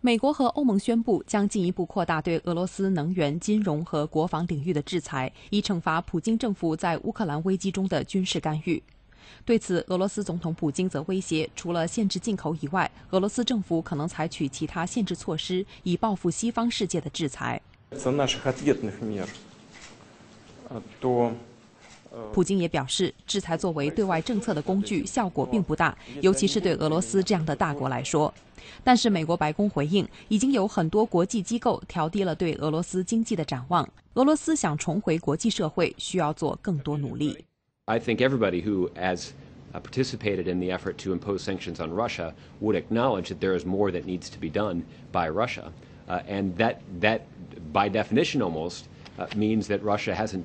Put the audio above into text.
美国和欧盟宣布将进一步扩大对俄罗斯能源、金融和国防领域的制裁，以惩罚普京政府在乌克兰危机中的军事干预。对此，俄罗斯总统普京则威胁，除了限制进口以外，俄罗斯政府可能采取其他限制措施，以报复西方世界的制裁。普京也表示，制裁作为对外政策的工具，效果并不大，尤其是对俄罗斯这样的大国来说。但是，美国白宫回应，已经有很多国际机构调低了对俄罗斯经济的展望。俄罗斯想重回国际社会，需要做更多努力。I think everybody who has participated in the effort to impose sanctions on Russia would acknowledge that there is more that needs to be done by Russia, and that that by definition almost means that Russia hasn't.